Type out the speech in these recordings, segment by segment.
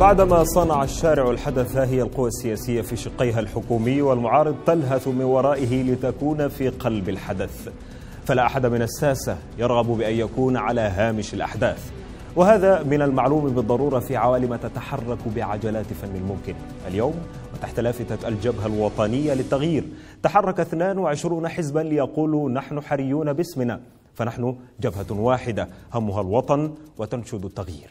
بعدما صنع الشارع الحدث هي القوى السياسية في شقيها الحكومي والمعارض تلهث من ورائه لتكون في قلب الحدث فلا أحد من الساسة يرغب بأن يكون على هامش الأحداث وهذا من المعلوم بالضرورة في عوالم تتحرك بعجلات فن الممكن اليوم وتحت لافتة الجبهة الوطنية للتغيير تحرك 22 حزبا ليقولوا نحن حريون باسمنا فنحن جبهة واحدة همها الوطن وتنشد التغيير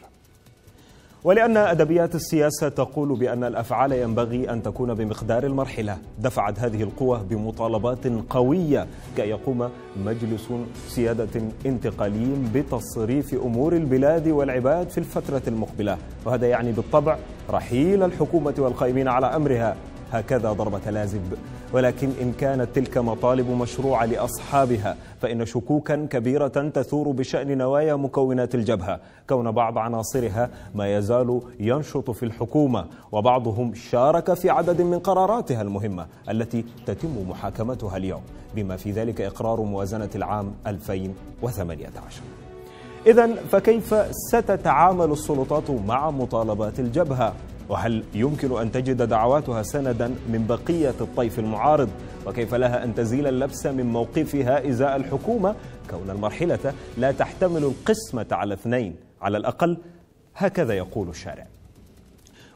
ولأن أدبيات السياسة تقول بأن الأفعال ينبغي أن تكون بمقدار المرحلة دفعت هذه القوة بمطالبات قوية كي يقوم مجلس سيادة انتقالي بتصريف أمور البلاد والعباد في الفترة المقبلة وهذا يعني بالطبع رحيل الحكومة والقائمين على أمرها هكذا ضربة لازب ولكن إن كانت تلك مطالب مشروعة لأصحابها فإن شكوكا كبيرة تثور بشأن نوايا مكونات الجبهة كون بعض عناصرها ما يزال ينشط في الحكومة وبعضهم شارك في عدد من قراراتها المهمة التي تتم محاكمتها اليوم بما في ذلك إقرار موازنة العام 2018 إذا فكيف ستتعامل السلطات مع مطالبات الجبهة وهل يمكن أن تجد دعواتها سندا من بقية الطيف المعارض وكيف لها أن تزيل اللبس من موقفها إزاء الحكومة كون المرحلة لا تحتمل القسمة على اثنين على الأقل هكذا يقول الشارع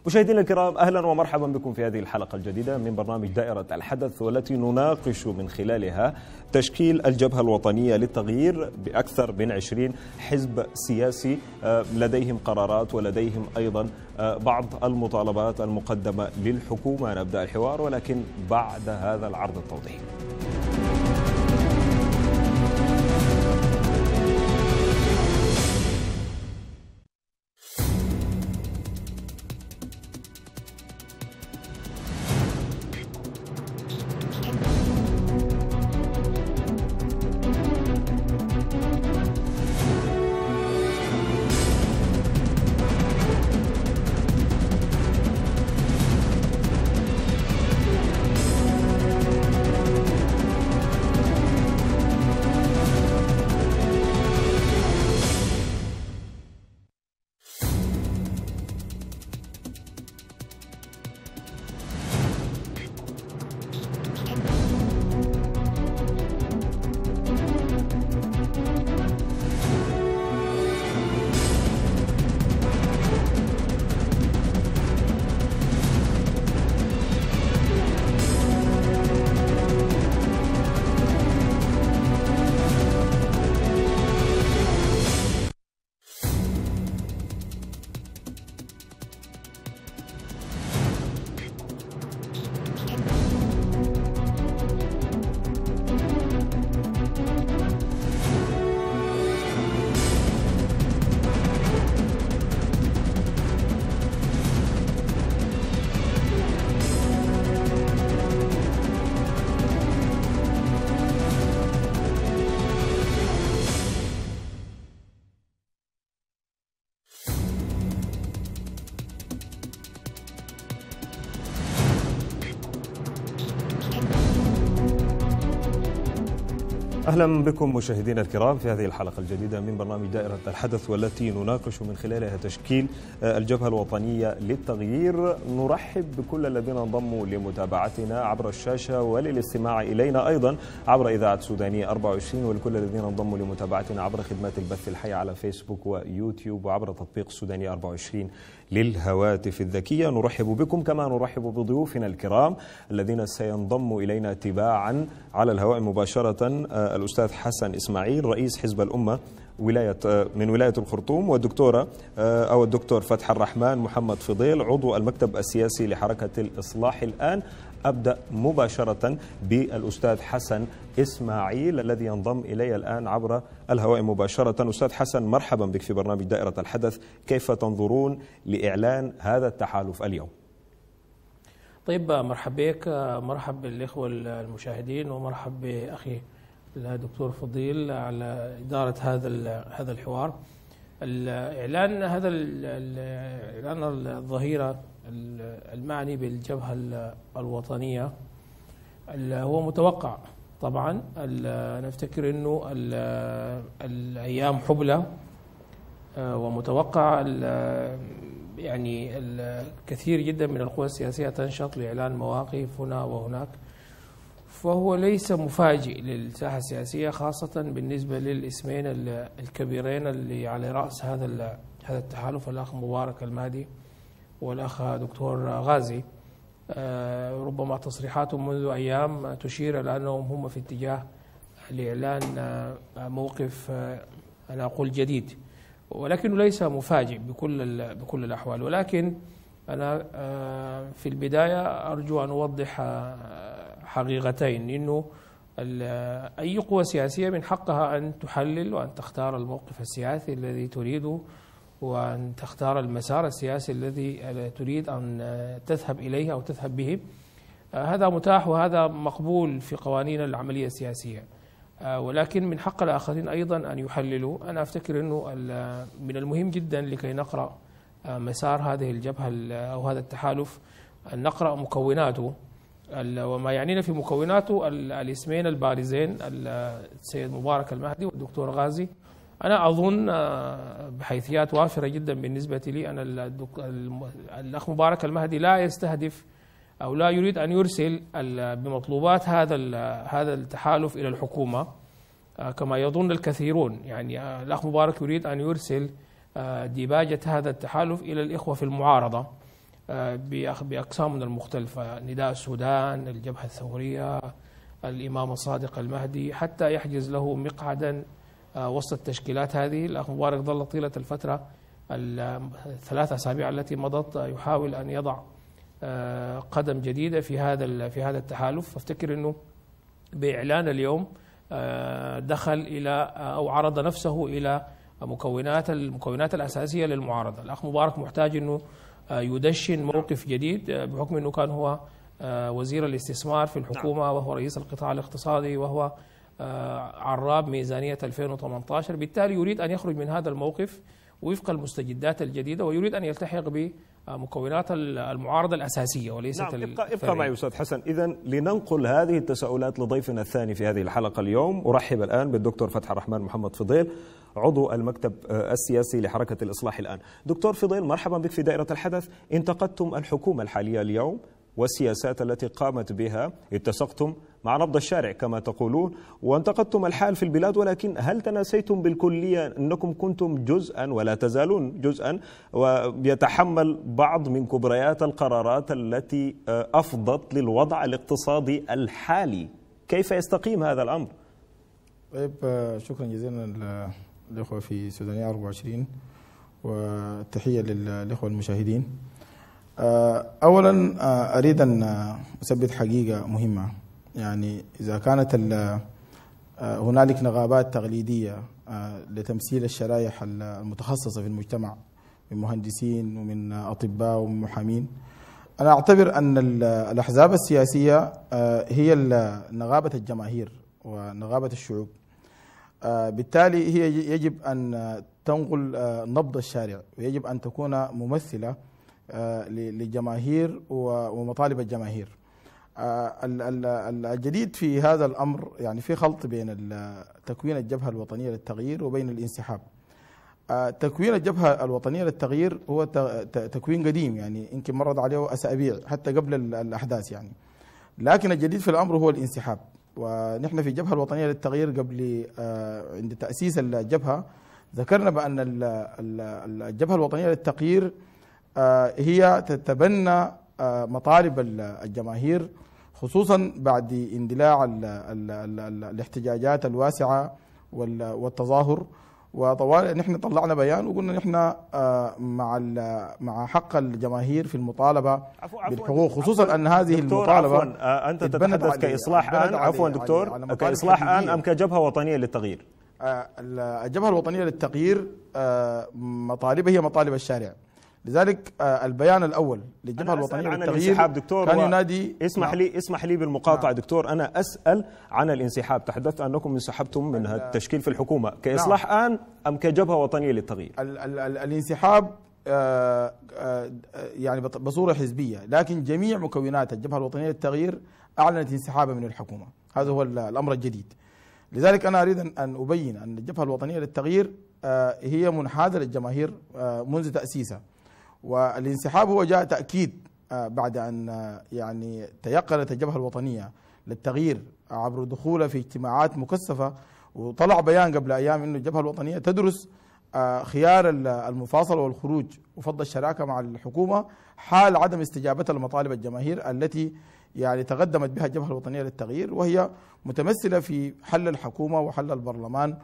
مشاهدينا الكرام اهلا ومرحبا بكم في هذه الحلقه الجديده من برنامج دائره الحدث والتي نناقش من خلالها تشكيل الجبهه الوطنيه للتغيير باكثر من 20 حزب سياسي آه، لديهم قرارات ولديهم ايضا آه، بعض المطالبات المقدمه للحكومه نبدا الحوار ولكن بعد هذا العرض التوضيحي. أهلا بكم مشاهدينا الكرام في هذه الحلقة الجديدة من برنامج دائرة الحدث والتي نناقش من خلالها تشكيل آه، الجبهة الوطنية للتغيير نرحب بكل الذين انضموا لمتابعتنا عبر الشاشة وللاستماع إلينا أيضا عبر إذاعة سودانية 24 ولكل الذين انضموا لمتابعتنا عبر خدمات البث الحي على فيسبوك ويوتيوب وعبر تطبيق سودانية 24 للهواتف الذكية نرحب بكم كما نرحب بضيوفنا الكرام الذين سينضم إلينا تباعا على الهواء مباشرة آه، الأستاذ حسن إسماعيل رئيس حزب الأمة ولاية آه، من ولاية الخرطوم والدكتورة آه، أو الدكتور فتح الرحمن محمد فضيل عضو المكتب السياسي لحركة الإصلاح الآن أبدأ مباشرة بالأستاذ حسن إسماعيل الذي ينضم إلي الآن عبر الهواء مباشرة أستاذ حسن مرحبا بك في برنامج دائرة الحدث كيف تنظرون لإعلان هذا التحالف اليوم؟ طيب مرحبا بك مرحب بالإخوة المشاهدين ومرحب بأخي الدكتور فضيل على إدارة هذا هذا الحوار الإعلان هذا الإعلان الظهيرة المعني بالجبهة الوطنية هو متوقع طبعا نفتكر أنه الأيام حبلى آه، ومتوقع يعني الكثير جدا من القوى السياسية تنشط لإعلان مواقف هنا وهناك فهو ليس مفاجئ للساحة السياسية خاصة بالنسبة للاسمين الكبيرين اللي على رأس هذا هذا التحالف الأخ مبارك المهدي والأخ دكتور غازي آه، ربما تصريحاتهم منذ أيام تشير إلى أنهم هم في اتجاه لإعلان آه، موقف آه، أنا أقول جديد ولكنه ليس مفاجئ بكل بكل الأحوال ولكن أنا في البداية أرجو أن أوضح حقيقتين أنه أي قوة سياسية من حقها أن تحلل وأن تختار الموقف السياسي الذي تريده وأن تختار المسار السياسي الذي تريد أن تذهب إليه أو تذهب به هذا متاح وهذا مقبول في قوانين العملية السياسية ولكن من حق الآخرين أيضا أن يحللوا أنا أفتكر أنه من المهم جدا لكي نقرأ مسار هذه الجبهة أو هذا التحالف أن نقرأ مكوناته وما يعنينا في مكوناته الاسمين البارزين السيد مبارك المهدي والدكتور غازي أنا أظن آه، بحيثيات وافرة جدا بالنسبة لي أن الأخ مبارك المهدي لا يستهدف أو لا يريد أن يرسل بمطلوبات هذا هذا التحالف إلى الحكومة آه، كما يظن الكثيرون يعني آه، الأخ مبارك يريد أن يرسل ديباجة هذا التحالف إلى الإخوة في المعارضة بأقسامنا المختلفة نداء السودان الجبهة الثورية الإمام الصادق المهدي حتى يحجز له مقعدا آه، وسط التشكيلات هذه الأخ مبارك ظل طيلة الفترة الثلاث أسابيع التي مضت آه، يحاول أن يضع آه، قدم جديدة في هذا في هذا التحالف فافتكر أنه بإعلان اليوم دخل إلى أو عرض نفسه إلى مكونات المكونات الأساسية للمعارضة الأخ مبارك محتاج أنه يدشن موقف جديد بحكم أنه كان هو وزير الاستثمار في الحكومة نعم. وهو رئيس القطاع الاقتصادي وهو آه، عراب ميزانية 2018 بالتالي يريد أن يخرج من هذا الموقف وفق المستجدات الجديدة ويريد أن يلتحق بمكونات المعارضة الأساسية وليست نعم ابقى, ابقى معي أستاذ حسن إذا لننقل هذه التساؤلات لضيفنا الثاني في هذه الحلقة اليوم أرحب الآن بالدكتور فتح الرحمن محمد فضيل عضو المكتب آه، السياسي لحركة الإصلاح الآن دكتور فضيل مرحبا بك في دائرة الحدث انتقدتم الحكومة الحالية اليوم والسياسات التي قامت بها اتسقتم مع نبض الشارع كما تقولون وانتقدتم الحال في البلاد ولكن هل تناسيتم بالكلية أنكم كنتم جزءا ولا تزالون جزءا ويتحمل بعض من كبريات القرارات التي آه، أفضت للوضع الاقتصادي الحالي كيف يستقيم هذا الأمر؟ طيب آه، شكرا جزيلا للاخوه في سودانية 24 وتحية للإخوة المشاهدين آه، اولا آه، اريد ان اثبت حقيقه مهمه يعني اذا كانت آه، هنالك نغابات تقليديه لتمثيل الشرائح المتخصصه في المجتمع من مهندسين ومن اطباء ومن محامين انا اعتبر ان الاحزاب السياسيه هي نغابه الجماهير ونغابه الشعوب بالتالي هي يجب ان تنقل نبض الشارع ويجب ان تكون ممثله آه، لجماهير ومطالب الجماهير آه، الجديد في هذا الامر يعني في خلط بين تكوين الجبهه الوطنيه للتغيير وبين الانسحاب. آه، تكوين الجبهه الوطنيه للتغيير هو تكوين قديم يعني يمكن مرض عليه اسابيع حتى قبل الاحداث يعني. لكن الجديد في الامر هو الانسحاب ونحن في الجبهه الوطنيه للتغيير قبل عند تاسيس الجبهه ذكرنا بان الجبهه الوطنيه للتغيير آه، هي تتبنى آه، مطالب الجماهير خصوصا بعد اندلاع الاحتجاجات الواسعه والتظاهر وطوال نحن طلعنا بيان وقلنا نحن آه، مع مع حق الجماهير في المطالبه عفو عفو بالحقوق خصوصا عفو ان هذه المطالبه عفوا انت تتحدث كاصلاح ان عفوا دكتور كاصلاح ان ام كجبهه وطنيه للتغيير الجبهه الوطنيه للتغيير مطالبها هي مطالب الشارع لذلك آه، البيان الاول للجبهه الوطنيه للتغيير دكتور كان ينادي اسمح نعم. لي اسمح لي بالمقاطعه نعم. دكتور انا اسال عن الانسحاب تحدثت انكم انسحبتم من التشكيل في الحكومه نعم. كاصلاح نعم. ان ام كجبهه وطنيه للتغيير ال ال ال الانسحاب آآ آه، آآ آه، يعني بصوره حزبيه لكن جميع مكونات الجبهه الوطنيه للتغيير اعلنت انسحابها من الحكومه هذا هو الامر الجديد لذلك انا اريد ان ابين ان الجبهه الوطنيه للتغيير هي منحازه للجماهير منذ تاسيسها والانسحاب هو جاء تأكيد آه، بعد أن آه، يعني تيقنت الجبهة الوطنية للتغيير عبر دخوله في اجتماعات مكثفة وطلع بيان قبل أيام أن الجبهة الوطنية تدرس آه، خيار المفاصله والخروج وفض الشراكة مع الحكومة حال عدم استجابتها لمطالب الجماهير التي يعني تقدمت بها الجبهة الوطنية للتغيير وهي متمثلة في حل الحكومة وحل البرلمان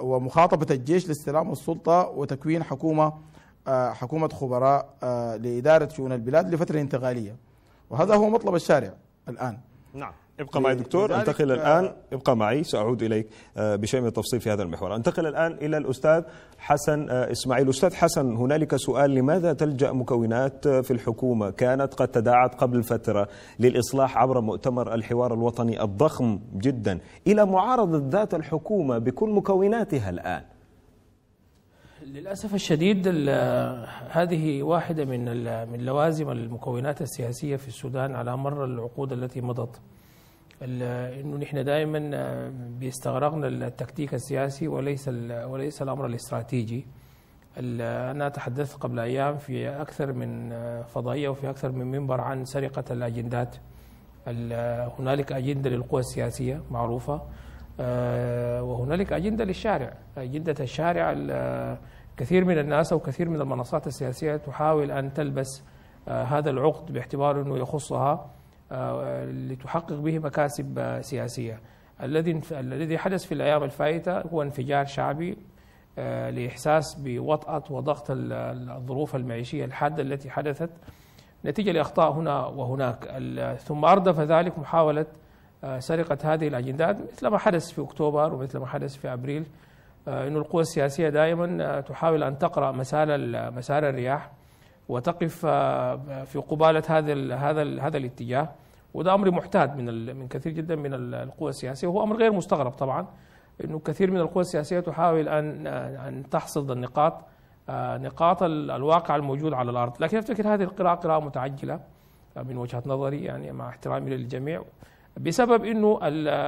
ومخاطبة الجيش لاستلام السلطة وتكوين حكومة آه، حكومة خبراء آه، لإدارة شؤون البلاد لفترة انتقالية وهذا هو مطلب الشارع الآن نعم ابقى معي دكتور انتقل آه، الان ابقى معي ساعود اليك بشيء من التفصيل في هذا المحور انتقل الان الى الاستاذ حسن اسماعيل استاذ حسن هنالك سؤال لماذا تلجا مكونات في الحكومه كانت قد تداعت قبل فتره للاصلاح عبر مؤتمر الحوار الوطني الضخم جدا الى معارضه ذات الحكومه بكل مكوناتها الان للأسف الشديد هذه واحدة من من لوازم المكونات السياسية في السودان على مر العقود التي مضت انه نحن دائما بيستغرقنا التكتيك السياسي وليس وليس الامر الاستراتيجي انا تحدثت قبل ايام في اكثر من فضائيه وفي اكثر من منبر عن سرقه الاجندات هنالك اجنده للقوى السياسيه معروفه آه، وهنالك اجنده للشارع اجنده الشارع كثير من الناس أو كثير من المنصات السياسية تحاول أن تلبس آه، هذا العقد باعتبار أنه يخصها آه، لتحقق به مكاسب آه، سياسية الذي الذي حدث في الأيام الفائتة هو انفجار شعبي لإحساس بوطأة وضغط الظروف المعيشية الحادة التي حدثت نتيجة لأخطاء هنا وهناك ثم أردف ذلك محاولة سرقة هذه الأجندات مثل ما حدث في أكتوبر ومثل ما حدث في أبريل آه، أن القوى السياسية دائما آه، تحاول أن تقرأ مسار مسار الرياح وتقف آه، في قبالة هذا هذا هذا الاتجاه وده أمر محتاد من من كثير جدا من القوى السياسية وهو أمر غير مستغرب طبعا أنه كثير من القوى السياسية تحاول أن أن تحصد النقاط نقاط الواقع الموجود على الأرض لكن أفتكر هذه القراءة قراءة متعجلة من وجهة نظري يعني مع احترامي للجميع بسبب أنه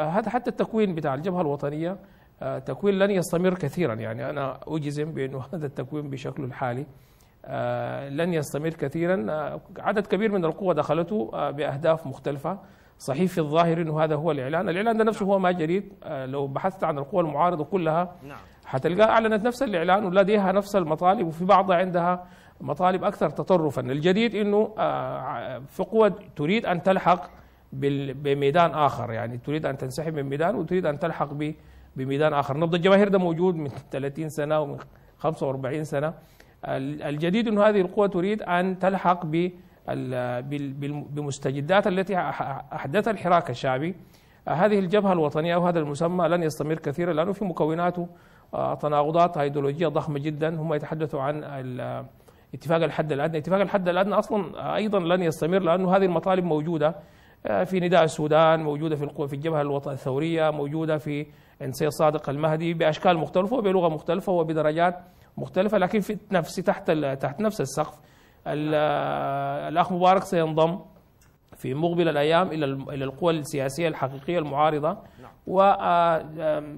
هذا حتى التكوين بتاع الجبهة الوطنية آه، تكوين لن يستمر كثيرا يعني أنا أجزم بأنه هذا التكوين بشكله الحالي آه، لن يستمر كثيرا آه، عدد كبير من القوى دخلته بأهداف مختلفة صحيح في الظاهر انه هذا هو الاعلان، الاعلان ده نفسه نعم. هو ما جريد لو بحثت عن القوى المعارضه كلها نعم حتلقاها اعلنت نفس الاعلان ولديها نفس المطالب وفي بعضها عندها مطالب اكثر تطرفا، الجديد انه في قوى تريد ان تلحق بميدان اخر يعني تريد ان تنسحب من ميدان وتريد ان تلحق ب بميدان اخر نبض الجماهير ده موجود من 30 سنه ومن 45 سنه الجديد انه هذه القوه تريد ان تلحق بمستجدات التي احدثها الحراك الشعبي هذه الجبهه الوطنيه او هذا المسمى لن يستمر كثيرا لانه في مكوناته آه، تناقضات ايديولوجيه ضخمه جدا هم يتحدثوا عن اتفاق الحد الادنى، اتفاق الحد الادنى اصلا ايضا لن يستمر لانه هذه المطالب موجوده آه، في نداء السودان، موجوده في في الجبهه الوطنيه الثوريه، موجوده في عند سيد صادق المهدي باشكال مختلفه وبلغه مختلفه وبدرجات مختلفه لكن في نفس تحت تحت نفس السقف الاخ مبارك سينضم في مقبل الايام الى الى القوى السياسيه الحقيقيه المعارضه نعم.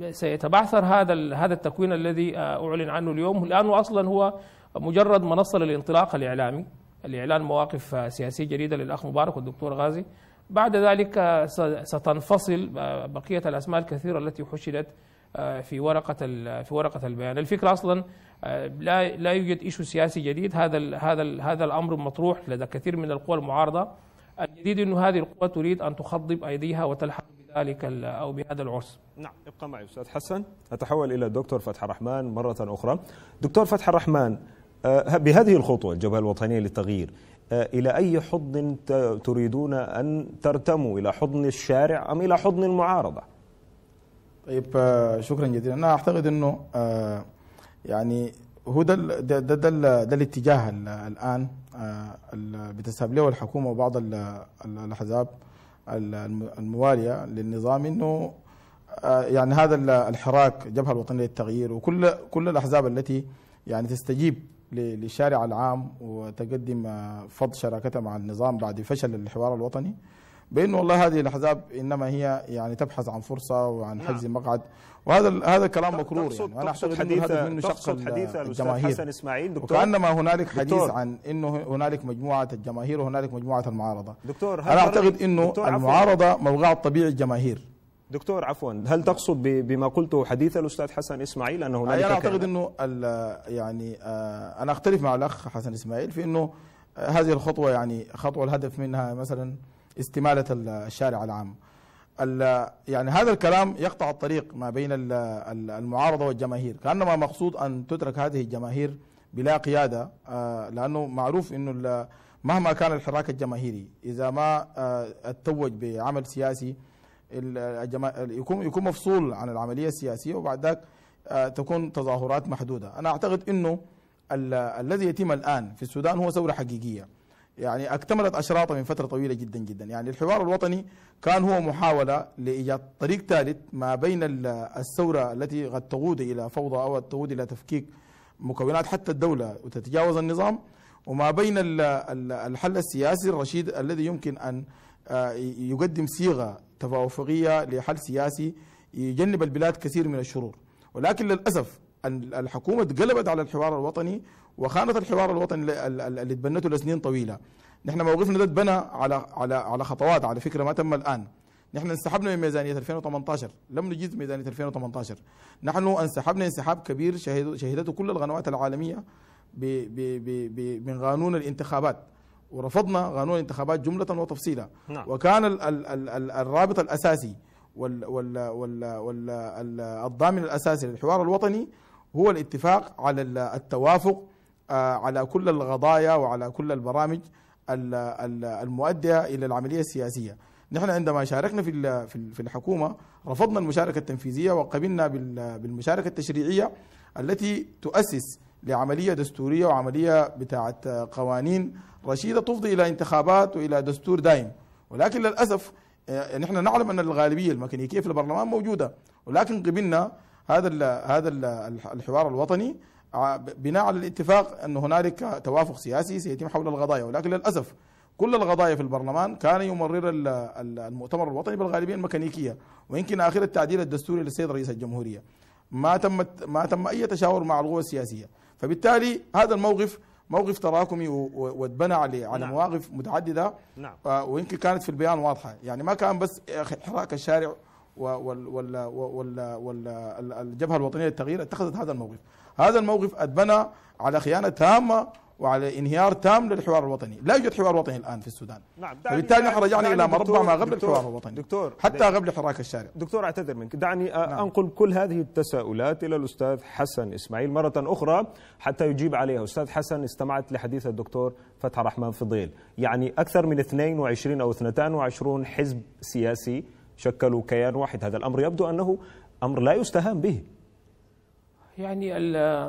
وسيتبعثر آه، هذا هذا التكوين الذي آه، اعلن عنه اليوم لانه اصلا هو مجرد منصه للانطلاق الاعلامي لاعلان مواقف آه، سياسيه جديده للاخ مبارك والدكتور غازي بعد ذلك ستنفصل آه، بقية الأسماء الكثيرة التي حشدت آه، في ورقة في ورقة البيان، الفكرة أصلا آه، لا لا يوجد إيشو سياسي جديد، هذا الـ هذا الـ هذا الأمر مطروح لدى كثير من القوى المعارضة، الجديد أنه هذه القوى تريد أن تخضب أيديها وتلحق بذلك أو بهذا العرس. نعم، ابقى معي أستاذ حسن، أتحول إلى الدكتور فتح الرحمن مرة أخرى. دكتور فتح الرحمن بهذه الخطوة الجبهة الوطنية للتغيير آه، إلى أي حضن تريدون أن ترتموا إلى حضن الشارع أم إلى حضن المعارضة طيب آه، شكرا جزيلا أنا أعتقد أنه آه، يعني هو ده ده ده, ده, الاتجاه الان بتسحب له الحكومه وبعض الاحزاب المواليه للنظام انه يعني هذا الحراك الجبهه الوطنيه للتغيير وكل كل الاحزاب التي يعني تستجيب للشارع العام وتقدم فض شراكتها مع النظام بعد فشل الحوار الوطني بانه والله هذه الاحزاب انما هي يعني تبحث عن فرصه وعن نعم. حجز نعم. مقعد وهذا هذا الكلام مكرور يعني انا اعتقد حديث هذا منه شق الجماهير حسن اسماعيل دكتور وكانما هنالك حديث دكتور. عن انه هنالك مجموعه الجماهير وهنالك مجموعه المعارضه دكتور انا اعتقد انه المعارضه موقعها الطبيعي الجماهير دكتور عفوا هل تقصد بما قلته حديث الاستاذ حسن اسماعيل انه هنالك انا اعتقد انه يعني آه، انا اختلف مع الاخ حسن اسماعيل في انه آه، هذه الخطوه يعني خطوه الهدف منها مثلا استماله الشارع العام يعني هذا الكلام يقطع الطريق ما بين المعارضه والجماهير كانما مقصود ان تترك هذه الجماهير بلا قياده آه، لانه معروف انه مهما كان الحراك الجماهيري اذا ما اتوج بعمل سياسي يكون يكون مفصول عن العمليه السياسيه وبعد ذاك آه، تكون تظاهرات محدوده انا اعتقد انه الذي يتم الان في السودان هو ثوره حقيقيه يعني اكتملت اشراطه من فتره طويله جدا جدا يعني الحوار الوطني كان هو محاوله لايجاد طريق ثالث ما بين الثوره التي قد تقود الى فوضى او تقود الى تفكيك مكونات حتى الدوله وتتجاوز النظام وما بين الحل السياسي الرشيد الذي يمكن أن آه، يقدم صيغة توافقية لحل سياسي يجنب البلاد كثير من الشرور ولكن للأسف الحكومة قلبت على الحوار الوطني وخانت الحوار الوطني اللي تبنته لسنين طويلة نحن موقفنا ده اتبنى على على على خطوات على فكرة ما تم الآن نحن انسحبنا من ميزانية 2018 لم نجد ميزانية 2018 نحن انسحبنا انسحاب كبير شهدته كل القنوات العالمية من قانون الانتخابات ورفضنا قانون الانتخابات جملة وتفصيلا نعم. وكان ال ال ال الرابط الأساسي وال وال وال وال الضامن الأساسي للحوار الوطني هو الاتفاق على التوافق آه، على كل القضايا وعلى كل البرامج المؤدية إلى العملية السياسية نحن عندما شاركنا في في الحكومة رفضنا المشاركة التنفيذية وقبلنا بالمشاركة التشريعية التي تؤسس لعملية دستورية وعملية بتاعة قوانين رشيدة تفضي إلى انتخابات وإلى دستور دائم ولكن للأسف نحن آه، يعني نعلم أن الغالبية الميكانيكية في البرلمان موجودة ولكن قبلنا هذا الـ هذا الـ الحوار الوطني آه، بناء على الاتفاق أن هنالك توافق سياسي سيتم حول القضايا ولكن للأسف كل القضايا في البرلمان كان يمرر المؤتمر الوطني بالغالبية الميكانيكية ويمكن آخر التعديل الدستوري للسيد رئيس الجمهورية ما تم ما تم أي تشاور مع القوى السياسية فبالتالي هذا الموقف موقف تراكمي واتبنى على على نعم. مواقف متعدده نعم. آه، ويمكن كانت في البيان واضحه يعني ما كان بس حراك الشارع والجبهه الوطنيه للتغيير اتخذت هذا الموقف هذا الموقف اتبنى على خيانه تامه وعلى انهيار تام للحوار الوطني، لا يوجد حوار وطني الان في السودان. نعم فبالتالي نحن رجعنا الى مربع ما قبل الحوار الوطني دكتور حتى قبل حراك الشارع. دكتور اعتذر منك، دعني نعم. انقل كل هذه التساؤلات الى الاستاذ حسن اسماعيل مره اخرى حتى يجيب عليها، استاذ حسن استمعت لحديث الدكتور فتح الرحمن فضيل، يعني اكثر من 22 او 22 حزب سياسي شكلوا كيان واحد، هذا الامر يبدو انه امر لا يستهان به. يعني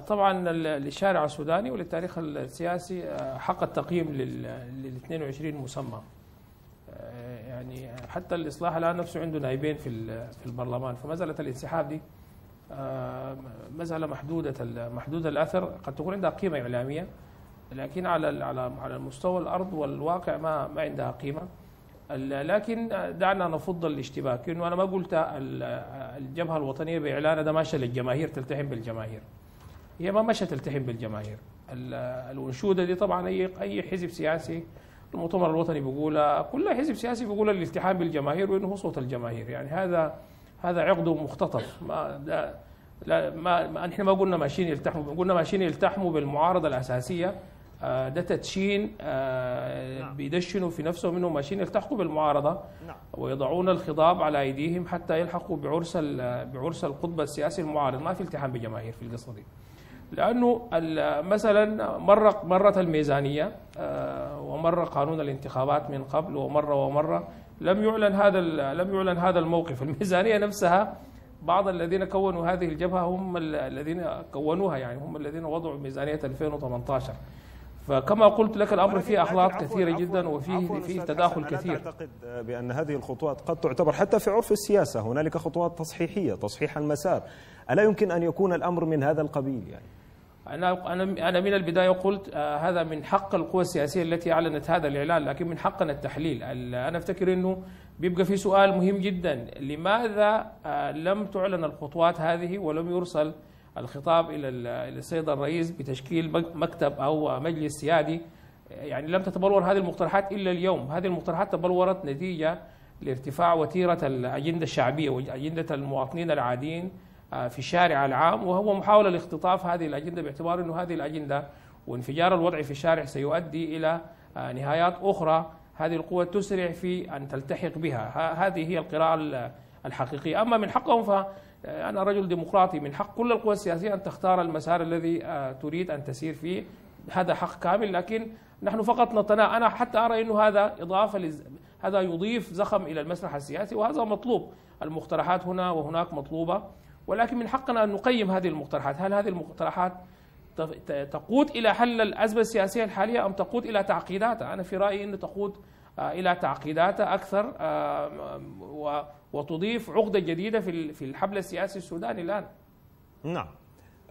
طبعا للشارع السوداني وللتاريخ السياسي آه، حق التقييم لل 22 مسمى آه، يعني حتى الاصلاح الان نفسه عنده نائبين في في البرلمان فمساله الانسحاب دي آه، مساله محدوده محدوده الاثر قد تكون عندها قيمه اعلاميه لكن على على على مستوى الارض والواقع ما ما عندها قيمه لكن دعنا نفض الاشتباك انه انا ما قلت الجبهه الوطنيه باعلانها ده ماشي للجماهير تلتحم بالجماهير هي ما مشت تلتحم بالجماهير الانشوده دي طبعا اي اي حزب سياسي المؤتمر الوطني بيقولها كل حزب سياسي بيقول الالتحام بالجماهير وانه هو صوت الجماهير يعني هذا هذا عقد مختطف ما ده لا ما, ما احنا ما قلنا ماشيين يلتحموا قلنا ماشيين يلتحموا بالمعارضه الاساسيه آه، داتا تشين آه، نعم. بيدشنوا في نفسهم انهم ماشيين يلتحقوا بالمعارضه نعم. ويضعون الخضاب على ايديهم حتى يلحقوا بعرس بعرس القطب السياسي المعارض ما في التحام بجماهير في القصه دي لانه مثلا مره مرت الميزانيه آه، ومر قانون الانتخابات من قبل ومره ومره لم يعلن هذا لم يعلن هذا الموقف الميزانيه نفسها بعض الذين كونوا هذه الجبهه هم الذين كونوها يعني هم الذين وضعوا ميزانيه 2018 فكما قلت لك الامر فيه اخلاق كثيره جدا وفيه فيه تداخل كثير تعتقد بان هذه الخطوات قد تعتبر حتى في عرف السياسه هنالك خطوات تصحيحيه تصحيح المسار الا يمكن ان يكون الامر من هذا القبيل يعني انا انا انا من البدايه قلت آه، هذا من حق القوى السياسيه التي اعلنت هذا الاعلان لكن من حقنا التحليل انا افتكر انه بيبقى في سؤال مهم جدا لماذا آه، لم تعلن الخطوات هذه ولم يرسل الخطاب إلى السيد الرئيس بتشكيل مكتب أو مجلس سيادي يعني لم تتبلور هذه المقترحات إلا اليوم هذه المقترحات تبلورت نتيجة لارتفاع وتيرة الأجندة الشعبية وأجندة المواطنين العاديين آه، في الشارع العام وهو محاولة لاختطاف هذه الأجندة باعتبار أنه هذه الأجندة وانفجار الوضع في الشارع سيؤدي إلى آه، نهايات أخرى هذه القوة تسرع في أن تلتحق بها هذه هي القراءة الحقيقية أما من حقهم ف آه، أنا رجل ديمقراطي من حق كل القوى السياسية أن تختار المسار الذي آه، تريد أن تسير فيه هذا حق كامل لكن نحن فقط نتنا أنا حتى أرى أنه هذا إضافة لز... هذا يضيف زخم إلى المسرح السياسي وهذا مطلوب المقترحات هنا وهناك مطلوبة ولكن من حقنا أن نقيم هذه المقترحات هل هذه المقترحات تقود إلى حل الأزمة السياسية الحالية أم تقود إلى تعقيدات أنا في رأيي أنه تقود آه، الى تعقيداتها اكثر آه، وتضيف عقده جديده في في الحبل السياسي السوداني الان. نعم.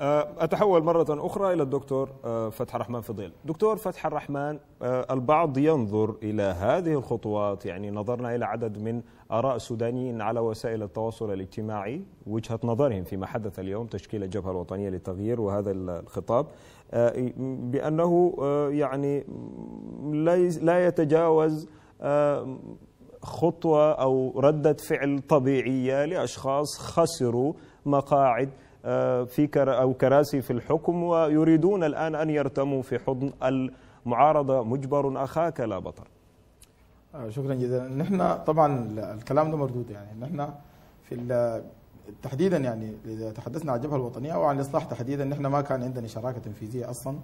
آه، اتحول مره اخرى الى الدكتور فتح الرحمن فضيل. دكتور فتح الرحمن البعض ينظر الى هذه الخطوات يعني نظرنا الى عدد من اراء السودانيين على وسائل التواصل الاجتماعي وجهه نظرهم فيما حدث اليوم تشكيل الجبهه الوطنيه للتغيير وهذا الخطاب بانه يعني لا يتجاوز خطوه او رده فعل طبيعيه لاشخاص خسروا مقاعد آه، في كرا او كراسي في الحكم ويريدون الان ان يرتموا في حضن المعارضه مجبر اخاك لا بطل. آه، شكرا جزيلا نحن طبعا الكلام ده مردود يعني نحن في تحديدا يعني اذا تحدثنا عن الجبهه الوطنيه او عن الاصلاح تحديدا نحن ما كان عندنا شراكه تنفيذيه اصلا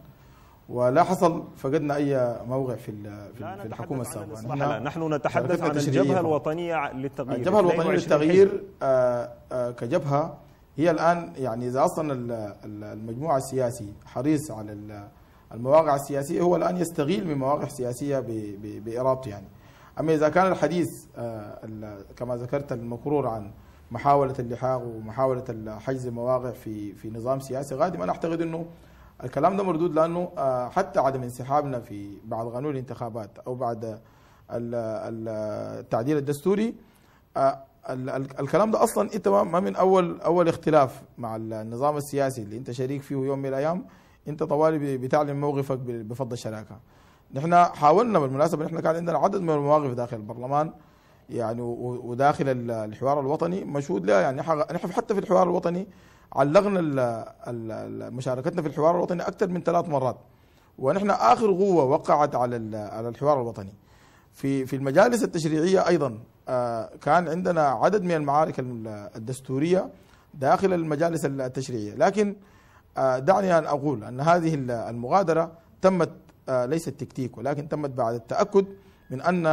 ولا حصل فقدنا اي موقع في في الحكومه السابقه نحن, نعم. لا نحن نتحدث عن الجبهه الوطنيه للتغيير الجبهه الوطنيه للتغيير كجبهه هي الان يعني اذا اصلا المجموعه السياسي حريص على المواقع السياسيه هو الان يستغيل من مواقع سياسيه بارادته يعني اما اذا كان الحديث آه، كما ذكرت المقرور عن محاوله اللحاق ومحاوله حجز المواقع في في نظام سياسي قادم انا اعتقد انه الكلام ده مردود لانه آه، حتى عدم انسحابنا في بعد قانون الانتخابات او بعد التعديل الدستوري آه، الكلام ده اصلا انت ما من اول اول اختلاف مع النظام السياسي اللي انت شريك فيه يوم من الايام انت طوالي بتعلن موقفك بفضل الشراكه. نحن حاولنا بالمناسبه نحن كان عندنا عدد من المواقف داخل البرلمان يعني وداخل الحوار الوطني مشهود لها يعني نحن حتى في الحوار الوطني علقنا مشاركتنا في الحوار الوطني اكثر من ثلاث مرات ونحن اخر قوه وقعت على على الحوار الوطني في في المجالس التشريعيه ايضا آه، كان عندنا عدد من المعارك الدستوريه داخل المجالس التشريعيه لكن آه، دعني ان اقول ان هذه المغادره تمت آه، ليست تكتيك ولكن تمت بعد التاكد من ان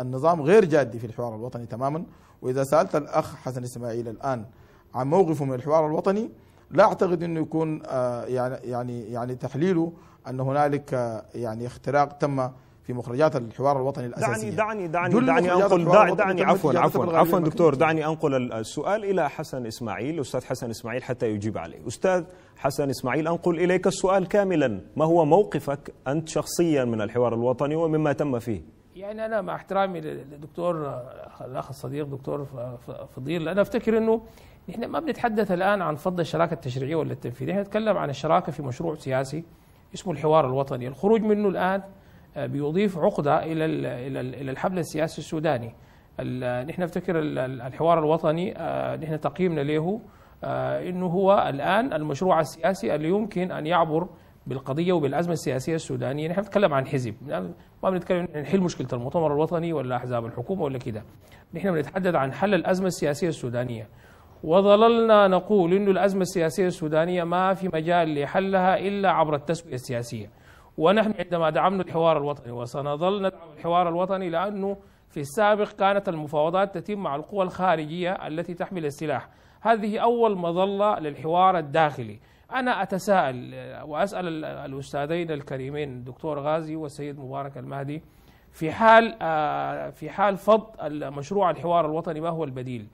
النظام غير جادي في الحوار الوطني تماما واذا سالت الاخ حسن اسماعيل الان عن موقفه من الحوار الوطني لا اعتقد انه يكون آه، يعني يعني يعني تحليله ان هنالك آه، يعني اختراق تم في مخرجات الحوار الوطني الاساسيه دعني دعني دعني دعني انقل دعني, دعني عفوا عفوا عفوا دكتور دعني انقل السؤال الى حسن اسماعيل استاذ حسن اسماعيل حتى يجيب عليه استاذ حسن اسماعيل انقل اليك السؤال كاملا ما هو موقفك انت شخصيا من الحوار الوطني ومما تم فيه يعني انا مع احترامي للدكتور آه، الاخ الصديق دكتور فضيل انا افتكر انه نحن ما بنتحدث الآن عن فض الشراكة التشريعية ولا التنفيذية نحن نتكلم عن الشراكة في مشروع سياسي اسمه الحوار الوطني الخروج منه الآن آه، بيضيف عقدة إلى إلى الحبل السياسي السوداني نحن نفتكر الحوار الوطني آه، نحن تقييمنا له آه، انه هو الان المشروع السياسي اللي يمكن ان يعبر بالقضيه وبالازمه السياسيه السودانيه، نحن بنتكلم عن حزب، نعم، ما بنتكلم نحل مشكله المؤتمر الوطني ولا احزاب الحكومه ولا كده. نحن بنتحدث عن حل الازمه السياسيه السودانيه، وظللنا نقول أن الأزمة السياسية السودانية ما في مجال لحلها إلا عبر التسوية السياسية ونحن عندما دعمنا الحوار الوطني وسنظل ندعم الحوار الوطني لأنه في السابق كانت المفاوضات تتم مع القوى الخارجية التي تحمل السلاح هذه أول مظلة للحوار الداخلي أنا أتساءل وأسأل الأستاذين الكريمين الدكتور غازي والسيد مبارك المهدي في حال آه، في حال فض مشروع الحوار الوطني ما هو البديل؟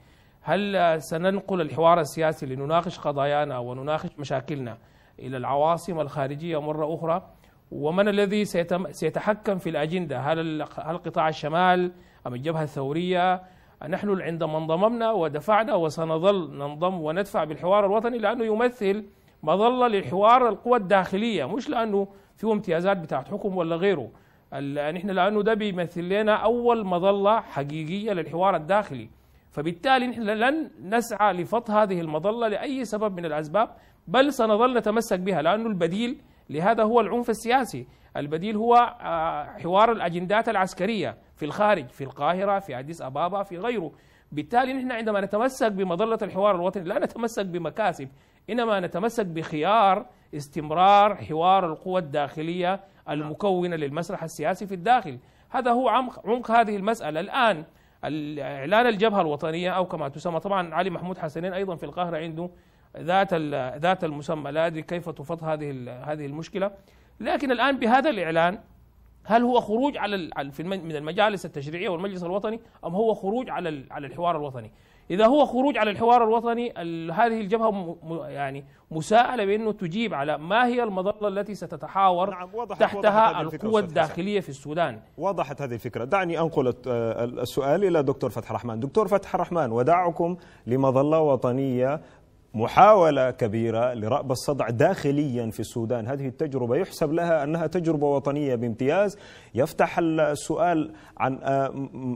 هل سننقل الحوار السياسي لنناقش قضايانا ونناقش مشاكلنا إلى العواصم الخارجية مرة أخرى ومن الذي سيتحكم في الأجندة هل, هل قطاع الشمال أم الجبهة الثورية نحن عندما انضممنا ودفعنا وسنظل ننضم وندفع بالحوار الوطني لأنه يمثل مظلة للحوار القوى الداخلية مش لأنه فيه امتيازات بتاعت حكم ولا غيره نحن لأنه ده بيمثل لنا أول مظلة حقيقية للحوار الداخلي فبالتالي نحن لن نسعى لفض هذه المظلة لأي سبب من الأسباب بل سنظل نتمسك بها لأنه البديل لهذا هو العنف السياسي البديل هو آه، حوار الأجندات العسكرية في الخارج في القاهرة في أديس أبابا في غيره بالتالي نحن عندما نتمسك بمظلة الحوار الوطني لا نتمسك بمكاسب إنما نتمسك بخيار استمرار حوار القوى الداخلية المكونة للمسرح السياسي في الداخل هذا هو عمق هذه المسألة الآن اعلان الجبهه الوطنيه او كما تسمى طبعا علي محمود حسنين ايضا في القاهره عنده ذات ذات المسمى لا ادري كيف تفض هذه هذه المشكله لكن الان بهذا الاعلان هل هو خروج على من المجالس التشريعيه والمجلس الوطني ام هو خروج على على الحوار الوطني إذا هو خروج على الحوار الوطني هذه الجبهة يعني مساءلة بأنه تجيب على ما هي المظلة التي ستتحاور نعم وضحت تحتها وضحت القوى الداخلية في السودان وضحت هذه الفكرة دعني أنقل السؤال إلى دكتور فتح الرحمن دكتور فتح الرحمن ودعكم لمظلة وطنية محاولة كبيرة لرأب الصدع داخليا في السودان هذه التجربة يحسب لها أنها تجربة وطنية بامتياز يفتح السؤال عن آه،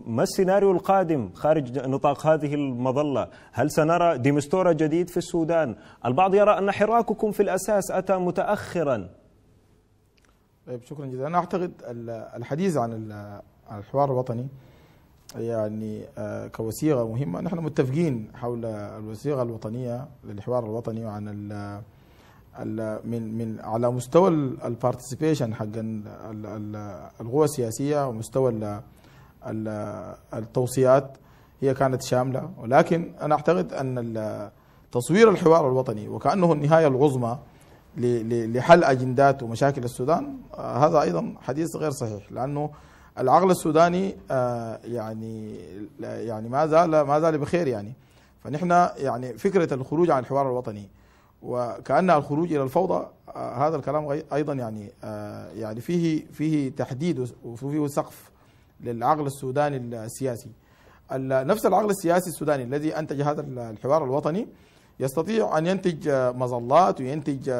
ما السيناريو القادم خارج نطاق هذه المظلة هل سنرى ديمستورا جديد في السودان البعض يرى أن حراككم في الأساس أتى متأخرا طيب شكرا جزيلا أنا أعتقد الحديث عن الحوار الوطني يعني آه، كوثيقه مهمه نحن متفقين حول الوثيقه الوطنيه للحوار الوطني وعن ال من من على مستوى البارتيسيبيشن حق القوى السياسيه ومستوى التوصيات هي كانت شامله ولكن انا اعتقد ان تصوير الحوار الوطني وكانه النهايه العظمى لحل اجندات ومشاكل السودان آه، هذا ايضا حديث غير صحيح لانه العقل السوداني آه، يعني يعني ما زال ما زال بخير يعني فنحن يعني فكره الخروج عن الحوار الوطني وكان الخروج الى الفوضى آه، هذا الكلام ايضا يعني آه، يعني فيه فيه تحديد وفيه سقف للعقل السوداني السياسي نفس العقل السياسي السوداني الذي انتج هذا الحوار الوطني يستطيع ان ينتج مظلات وينتج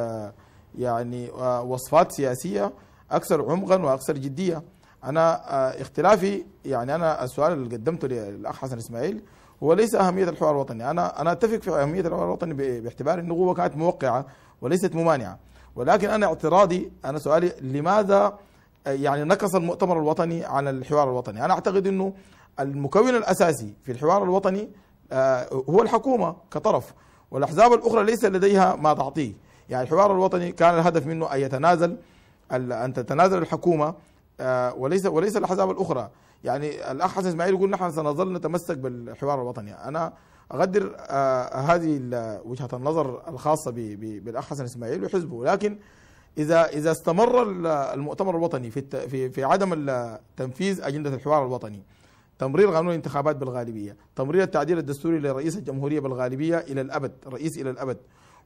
يعني وصفات سياسيه اكثر عمقا واكثر جديه انا آه، اختلافي يعني انا السؤال اللي قدمته للاخ حسن اسماعيل هو ليس اهميه الحوار الوطني انا انا اتفق في اهميه الحوار الوطني باعتبار انه هو كانت موقعه وليست ممانعه ولكن انا اعتراضي انا سؤالي لماذا آه، يعني نقص المؤتمر الوطني عن الحوار الوطني انا اعتقد انه المكون الاساسي في الحوار الوطني آه، هو الحكومه كطرف والاحزاب الاخرى ليس لديها ما تعطيه يعني الحوار الوطني كان الهدف منه ان يتنازل ان تتنازل الحكومه آه، وليس وليس الاحزاب الاخرى يعني الاخ حسن اسماعيل يقول نحن سنظل نتمسك بالحوار الوطني انا اقدر آه، هذه وجهه النظر الخاصه بالاخ حسن اسماعيل وحزبه لكن اذا اذا استمر المؤتمر الوطني في في في عدم تنفيذ اجنده الحوار الوطني تمرير قانون الانتخابات بالغالبيه، تمرير التعديل الدستوري لرئيس الجمهوريه بالغالبيه الى الابد، رئيس الى الابد،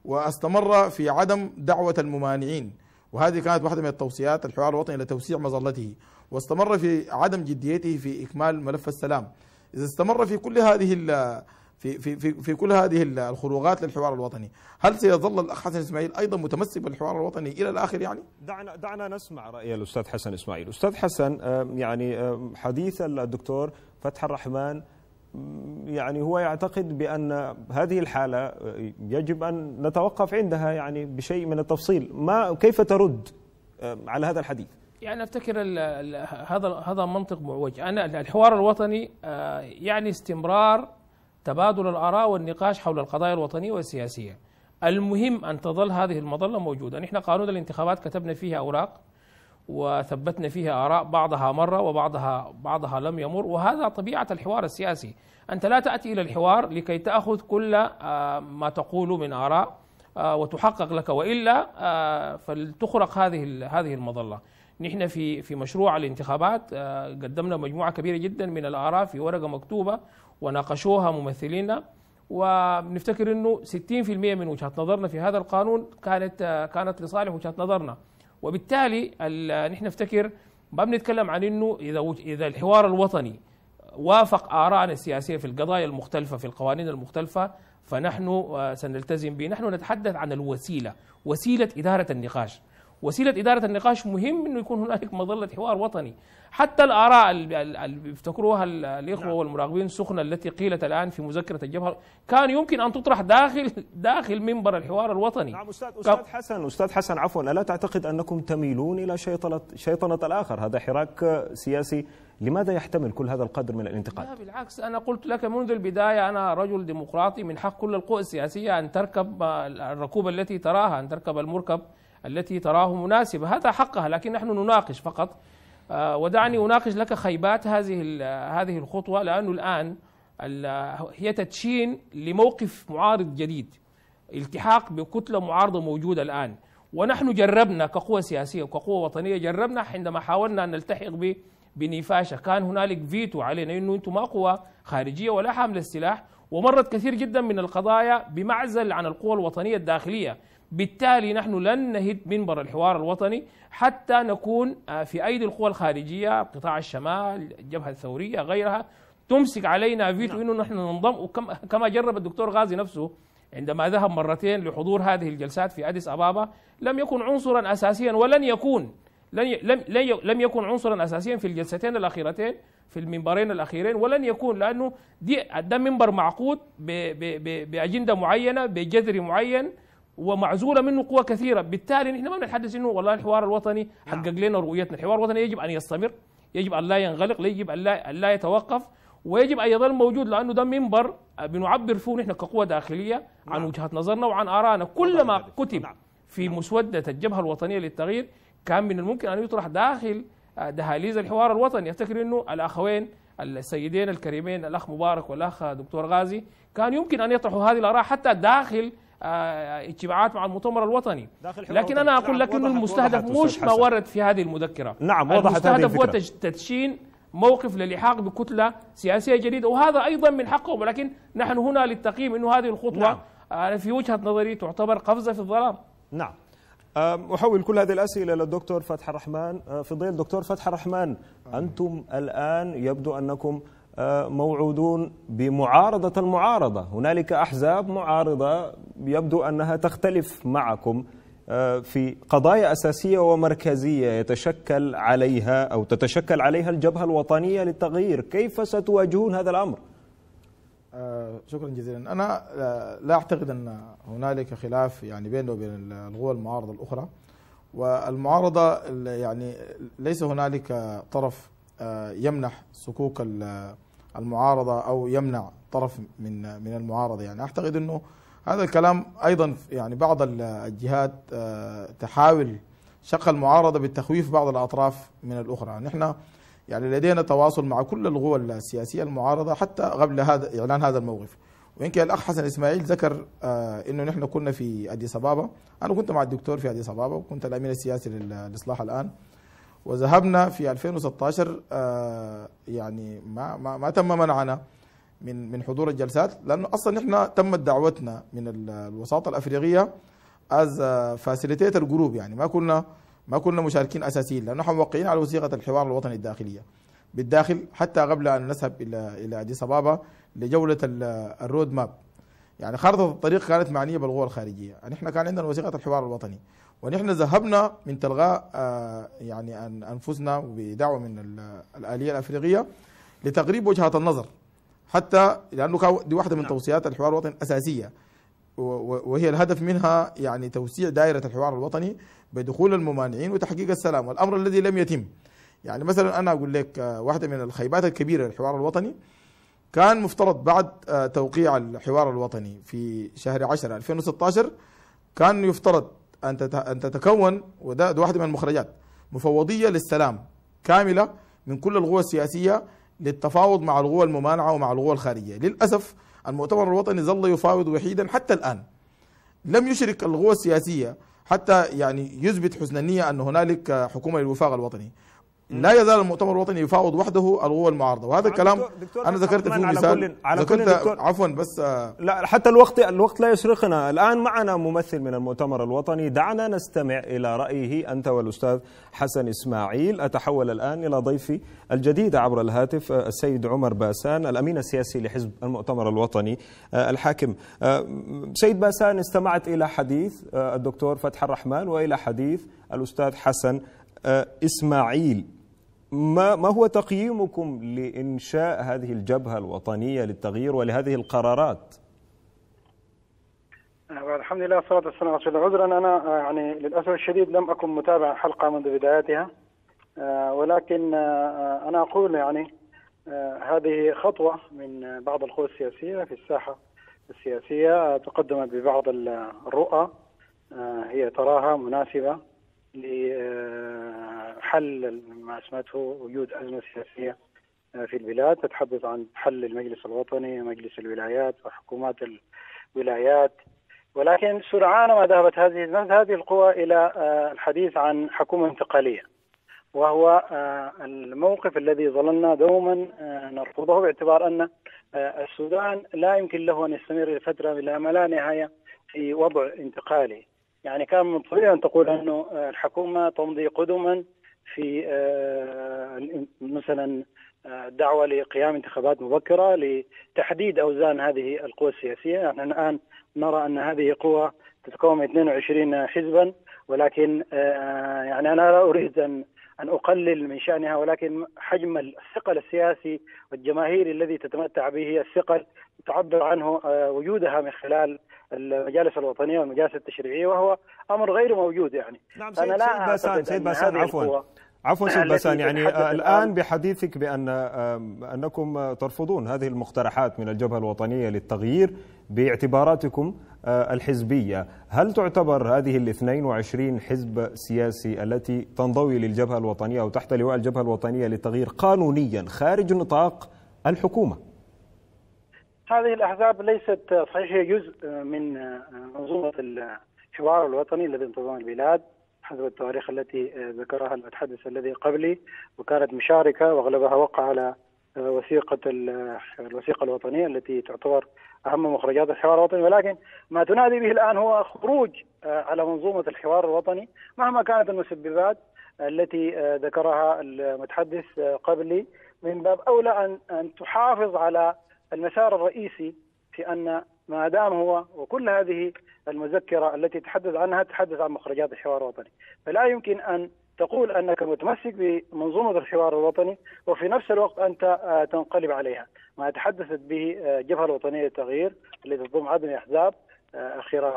واستمر في عدم دعوه الممانعين وهذه كانت واحدة من التوصيات الحوار الوطني لتوسيع مظلته واستمر في عدم جديته في إكمال ملف السلام إذا استمر في كل هذه في في في في كل هذه الخروجات للحوار الوطني، هل سيظل الاخ حسن اسماعيل ايضا متمسك بالحوار الوطني الى الاخر يعني؟ دعنا دعنا نسمع راي الاستاذ حسن اسماعيل، استاذ حسن يعني حديث الدكتور فتح الرحمن يعني هو يعتقد بأن هذه الحالة يجب أن نتوقف عندها يعني بشيء من التفصيل ما كيف ترد آه، على هذا الحديث يعني افتكر هذا هذا منطق معوج انا الحوار الوطني آه، يعني استمرار تبادل الاراء والنقاش حول القضايا الوطنيه والسياسيه المهم ان تظل هذه المظله موجوده نحن قانون الانتخابات كتبنا فيها اوراق وثبتنا فيها آراء بعضها مر وبعضها بعضها لم يمر وهذا طبيعة الحوار السياسي أنت لا تأتي إلى الحوار لكي تأخذ كل آه، ما تقول من آراء آه، وتحقق لك وإلا آه، فلتخرق هذه هذه المظلة نحن في في مشروع الانتخابات قدمنا مجموعة كبيرة جدا من الآراء في ورقة مكتوبة وناقشوها ممثلينا وبنفتكر انه 60% من وجهه نظرنا في هذا القانون كانت كانت لصالح وجهه نظرنا وبالتالي نحن نفتكر ما بنتكلم عن انه اذا اذا الحوار الوطني وافق آراءنا السياسية في القضايا المختلفة في القوانين المختلفة فنحن آه، سنلتزم به نحن نتحدث عن الوسيلة وسيلة إدارة النقاش وسيله اداره النقاش مهم انه يكون هنالك مظله حوار وطني حتى الاراء اللي بيفتكروها الاخوه نعم. والمراقبين السخنه التي قيلت الان في مذكره الجبهه كان يمكن ان تطرح داخل داخل منبر الحوار الوطني نعم استاذ استاذ حسن استاذ حسن عفوا الا تعتقد انكم تميلون الى شيطنه شيطنه الاخر هذا حراك سياسي لماذا يحتمل كل هذا القدر من الانتقاد؟ لا بالعكس أنا قلت لك منذ البداية أنا رجل ديمقراطي من حق كل القوى السياسية أن تركب الركوب التي تراها أن تركب المركب التي تراه مناسبة هذا حقها لكن نحن نناقش فقط آه، ودعني أناقش لك خيبات هذه هذه الخطوة لأنه الآن هي تدشين لموقف معارض جديد التحاق بكتلة معارضة موجودة الآن ونحن جربنا كقوة سياسية وكقوة وطنية جربنا عندما حاولنا أن نلتحق بنفاشة كان هنالك فيتو علينا أنه أنتم ما قوة خارجية ولا حاملة السلاح ومرت كثير جدا من القضايا بمعزل عن القوى الوطنية الداخلية بالتالي نحن لن نهد منبر الحوار الوطني حتى نكون آه، في أيدي القوى الخارجية قطاع الشمال الجبهة الثورية غيرها تمسك علينا فيتو نعم. انه نحن ننضم وكما جرب الدكتور غازي نفسه عندما ذهب مرتين لحضور هذه الجلسات في اديس ابابا لم يكن عنصرا اساسيا ولن يكون لم لم يكن عنصرا اساسيا في الجلستين الاخيرتين في المنبرين الاخيرين ولن يكون لانه دي ده منبر معقود باجنده معينه بجذر معين ومعزوله منه قوى كثيره بالتالي نحن ما بنتحدث انه والله الحوار الوطني نعم. حقق لنا رؤيتنا الحوار الوطني يجب ان يستمر يجب ان لا ينغلق يجب ان لا, أن لا يتوقف ويجب ان يظل موجود لانه ده منبر بنعبر فيه نحن كقوى داخليه عن نعم. وجهه نظرنا وعن ارائنا كل ما كتب نعم. في مسوده الجبهه الوطنيه للتغيير كان من الممكن أن يطرح داخل آه، دهاليز الحوار الوطني أفتكر أنه الأخوين السيدين الكريمين الأخ مبارك والأخ دكتور غازي كان يمكن أن يطرحوا هذه الآراء حتى داخل اجتماعات آه، مع المؤتمر الوطني لكن انا اقول لك نعم، انه المستهدف مش ما ورد في هذه المذكره نعم وضحت هذه المستهدف هو تدشين موقف للحاق بكتله سياسيه جديده وهذا ايضا من حقهم ولكن نحن هنا للتقييم انه هذه الخطوه نعم. آه، في وجهه نظري تعتبر قفزه في الظلام نعم أحول كل هذه الأسئلة للدكتور فتح الرحمن أه، في ضيل دكتور فتح الرحمن أنتم الآن يبدو أنكم أه، موعودون بمعارضة المعارضة هنالك أحزاب معارضة يبدو أنها تختلف معكم أه، في قضايا أساسية ومركزية يتشكل عليها أو تتشكل عليها الجبهة الوطنية للتغيير كيف ستواجهون هذا الأمر؟ شكرا جزيلا انا آه، لا اعتقد ان هنالك خلاف يعني بينه وبين القوى المعارضه الاخرى والمعارضه يعني ليس هنالك طرف آه، يمنح صكوك المعارضه او يمنع طرف من من المعارضه يعني اعتقد انه هذا الكلام ايضا يعني بعض الجهات آه، تحاول شق المعارضه بالتخويف بعض الاطراف من الاخرى نحن يعني يعني لدينا تواصل مع كل القوى السياسية المعارضة حتى قبل هذا إعلان هذا الموقف وإن كان الأخ حسن إسماعيل ذكر آه إنه نحن كنا في أدي صبابة أنا كنت مع الدكتور في أدي صبابة وكنت الأمين السياسي للإصلاح الآن وذهبنا في 2016 آه يعني ما, ما, ما تم منعنا من من حضور الجلسات لأنه أصلا نحن تمت دعوتنا من الوساطة الأفريقية از فاسيليتيتر جروب يعني ما كنا ما كنا مشاركين اساسيين لانه نحن موقعين على وثيقه الحوار الوطني الداخليه بالداخل حتى قبل ان نذهب الى الى اديس ابابا لجوله الرود ماب يعني خارطه الطريق كانت معنيه بالقوى الخارجيه يعني احنا كان عندنا وثيقه الحوار الوطني ونحن ذهبنا من تلغاء آه، يعني انفسنا بدعوه من الاليه الافريقيه لتقريب وجهات النظر حتى لانه دي واحده من نعم. توصيات الحوار الوطني الاساسيه وهي الهدف منها يعني توسيع دائرة الحوار الوطني بدخول الممانعين وتحقيق السلام والأمر الذي لم يتم يعني مثلا أنا أقول لك آه، واحدة من الخيبات الكبيرة للحوار الوطني كان مفترض بعد آه، توقيع الحوار الوطني في شهر 10 2016 كان يفترض أن أن تتكون وده واحدة من المخرجات مفوضية للسلام كاملة من كل القوى السياسية للتفاوض مع القوى الممانعة ومع القوى الخارجية للأسف المؤتمر الوطني ظل يفاوض وحيدا حتى الآن لم يشرك القوى السياسية حتى يعني يثبت حسن النية أن هنالك حكومة للوفاق الوطني لا يزال المؤتمر الوطني يفاوض وحده القوى المعارضه وهذا الكلام دكتور انا ذكرت في مثال على كل دكتور عفوا بس آه. لا حتى الوقت الوقت لا يسرقنا الان معنا ممثل من المؤتمر الوطني دعنا نستمع الى رايه انت والاستاذ حسن اسماعيل اتحول الان الى ضيفي الجديد عبر الهاتف آه، السيد عمر باسان الامين السياسي لحزب المؤتمر الوطني آه، الحاكم سيد باسان استمعت الى حديث الدكتور فتح الرحمن والى حديث الاستاذ حسن اسماعيل ما ما هو تقييمكم لانشاء هذه الجبهه الوطنيه للتغيير ولهذه القرارات؟ آه، الحمد لله والصلاه والسلام على رسول الله، عذرا انا آه، يعني للاسف الشديد لم اكن متابع الحلقه منذ بدايتها آه، ولكن انا اقول يعني هذه خطوه من بعض القوى السياسيه في الساحه السياسيه تقدمت ببعض الرؤى هي تراها مناسبه حل ما اسمته وجود ازمه سياسيه في البلاد تتحدث عن حل المجلس الوطني ومجلس الولايات وحكومات الولايات ولكن سرعان ما ذهبت هذه هذه القوى الى آه، الحديث عن حكومه انتقاليه وهو آه، الموقف الذي ظللنا دوما آه، نرفضه باعتبار ان السودان لا يمكن له ان يستمر لفتره ما لا نهايه في وضع انتقالي يعني كان من الطبيعي ان تقول انه الحكومه تمضي قدما في آه، مثلا آه، دعوة لقيام انتخابات مبكرة لتحديد أوزان هذه القوى السياسية نحن الآن نرى أن هذه قوى تتكون من 22 حزبا ولكن آه، يعني أنا لا أريد أن أن أقلل من شأنها ولكن حجم الثقل السياسي والجماهيري الذي تتمتع به الثقل تعبر عنه وجودها من خلال المجالس الوطنيه والمجالس التشريعيه وهو امر غير موجود يعني نعم سيد, لا سيد باسان سيد باسان عفوا عفوا سيد باسان يعني الان بحديثك بان انكم ترفضون هذه المقترحات من الجبهه الوطنيه للتغيير باعتباراتكم آه، الحزبيه، هل تعتبر هذه ال 22 حزب سياسي التي تنضوي للجبهه الوطنيه او تحت لواء الجبهه الوطنيه للتغيير قانونيا خارج نطاق الحكومه؟ هذه الأحزاب ليست آه، صحيح هي جزء آه، من آه، منظومة الحوار الوطني الذي انتظم البلاد حسب التواريخ التي ذكرها المتحدث الذي قبلي وكانت مشاركة وأغلبها وقع على وثيقة الوثيقة الوطنية التي تعتبر أهم مخرجات الحوار الوطني ولكن ما تنادي به الآن هو خروج على منظومة الحوار الوطني مهما كانت المسببات التي ذكرها المتحدث قبلي من باب أولى أن أن تحافظ على المسار الرئيسي في أن ما دام هو وكل هذه المذكرة التي تحدث عنها تحدث عن مخرجات الحوار الوطني فلا يمكن أن تقول أنك متمسك بمنظومة الحوار الوطني وفي نفس الوقت أنت آه، تنقلب عليها ما تحدثت به الجبهة آه، الوطنية للتغيير التي تضم عدد الأحزاب آه، أخيرا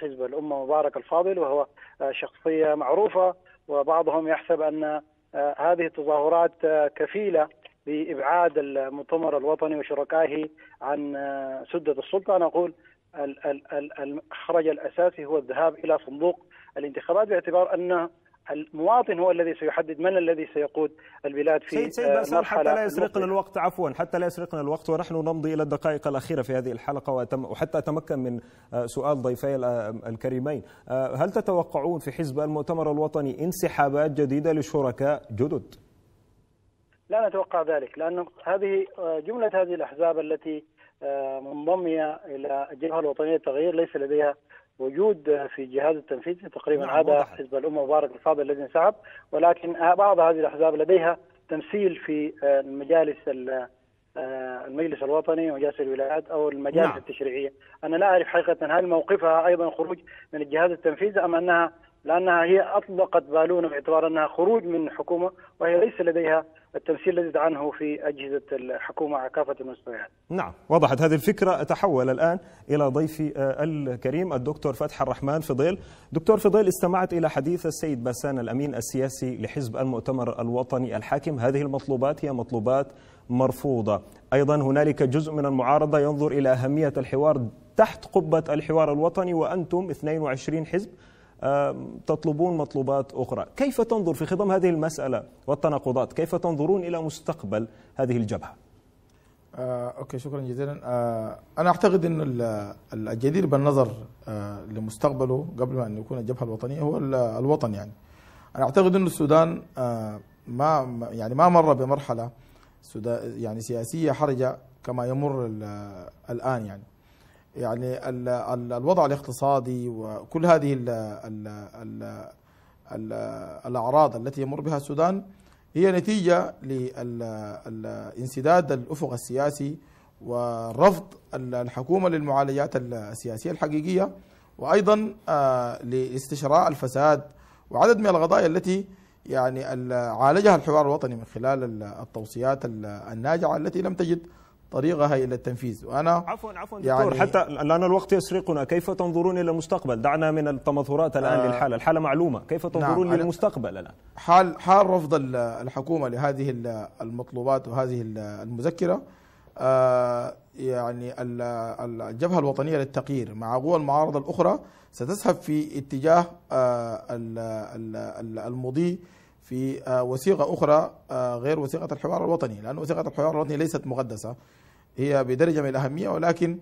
حزب الأمة مبارك الفاضل وهو شخصية معروفة وبعضهم يحسب أن هذه التظاهرات كفيلة بابعاد المؤتمر الوطني وشركائه عن آه، سده السلطه انا اقول المخرج الاساسي هو الذهاب الى صندوق الانتخابات باعتبار ان المواطن هو الذي سيحدد من الذي سيقود البلاد في سيد سيد آه، باسل حتى لا يسرقنا الوقت عفوا حتى لا يسرقنا الوقت ونحن نمضي الى الدقائق الاخيره في هذه الحلقه وحتى اتمكن من آه، سؤال ضيفي الكريمين هل تتوقعون في حزب المؤتمر الوطني انسحابات جديده لشركاء جدد؟ لا نتوقع ذلك لأن هذه آه، جملة هذه الأحزاب التي آه، منضمية إلى الجبهة الوطنية للتغيير ليس لديها وجود آه، في الجهاز التنفيذي تقريبا نعم هذا حزب الأمة مبارك الفاضل الذي انسحب ولكن بعض هذه الأحزاب لديها تمثيل في المجالس المجلس الوطني ومجالس الولايات او المجالس نعم. التشريعيه، انا لا اعرف حقيقه هل موقفها ايضا خروج من الجهاز التنفيذي ام انها لأنها هي أطلقت بالونة باعتبار أنها خروج من حكومة وهي ليس لديها التمثيل الذي عنه في أجهزة الحكومة على كافة المستويات نعم وضحت هذه الفكرة أتحول الآن إلى ضيفي آه، الكريم الدكتور فتح الرحمن فضيل دكتور فضيل استمعت إلى حديث السيد باسان الأمين السياسي لحزب المؤتمر الوطني الحاكم هذه المطلوبات هي مطلوبات مرفوضة أيضا هنالك جزء من المعارضة ينظر إلى أهمية الحوار تحت قبة الحوار الوطني وأنتم 22 حزب تطلبون مطلوبات أخرى كيف تنظر في خضم هذه المسألة والتناقضات كيف تنظرون إلى مستقبل هذه الجبهة آه، أوكي شكرا جزيلا آه، أنا أعتقد أن الجدير بالنظر آه، لمستقبله قبل ما أن يكون الجبهة الوطنية هو الوطن يعني أنا أعتقد أن السودان آه، ما يعني ما مر بمرحلة يعني سياسية حرجة كما يمر الآن يعني يعني الوضع الاقتصادي وكل هذه ال ال ال الـ الأعراض التي يمر بها السودان هي نتيجة لانسداد الأفق السياسي ورفض الحكومة للمعالجات السياسية الحقيقية وأيضا آه، لاستشراء الفساد وعدد من القضايا التي يعني عالجها الحوار الوطني من خلال التوصيات الناجعة التي لم تجد طريقها الى التنفيذ وانا عفوا عفوا دكتور يعني حتى الان الوقت يسرقنا كيف تنظرون الى المستقبل دعنا من التمظهرات الان آه للحاله الحاله معلومه كيف نعم، تنظرون نعم للمستقبل الان حال حال رفض الحكومه لهذه المطلوبات وهذه المذكره آه يعني الجبهه الوطنيه للتغيير مع قوى المعارضه الاخرى ستذهب في اتجاه آه المضي في آه، وثيقة أخرى آه، غير وثيقة الحوار الوطني لأن وثيقة الحوار الوطني ليست مقدسة هي بدرجة من الأهمية ولكن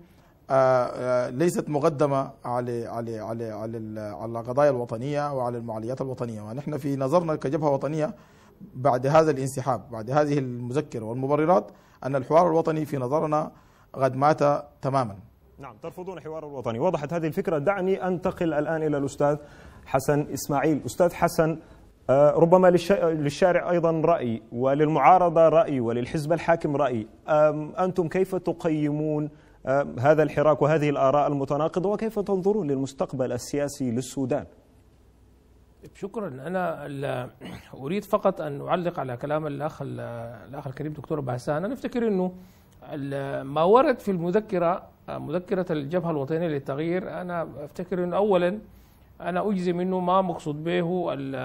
آه، آه، ليست مقدمة على على على على على القضايا الوطنية وعلى المعاليات الوطنية ونحن في نظرنا كجبهة وطنية بعد هذا الانسحاب بعد هذه المذكرة والمبررات أن الحوار الوطني في نظرنا قد مات تماما نعم ترفضون الحوار الوطني وضحت هذه الفكرة دعني أنتقل الآن إلى الأستاذ حسن إسماعيل أستاذ حسن آه، ربما للشارع أيضا رأي وللمعارضة رأي وللحزب الحاكم رأي أنتم كيف تقيمون هذا الحراك وهذه الآراء المتناقضة وكيف تنظرون للمستقبل السياسي للسودان شكرا أنا أريد فقط أن أعلق على كلام الأخ الأخ الكريم دكتور بحسان أنا أفتكر أنه ما ورد في المذكرة مذكرة الجبهة الوطنية للتغيير أنا أفتكر أنه أولا انا اجزم انه ما مقصود به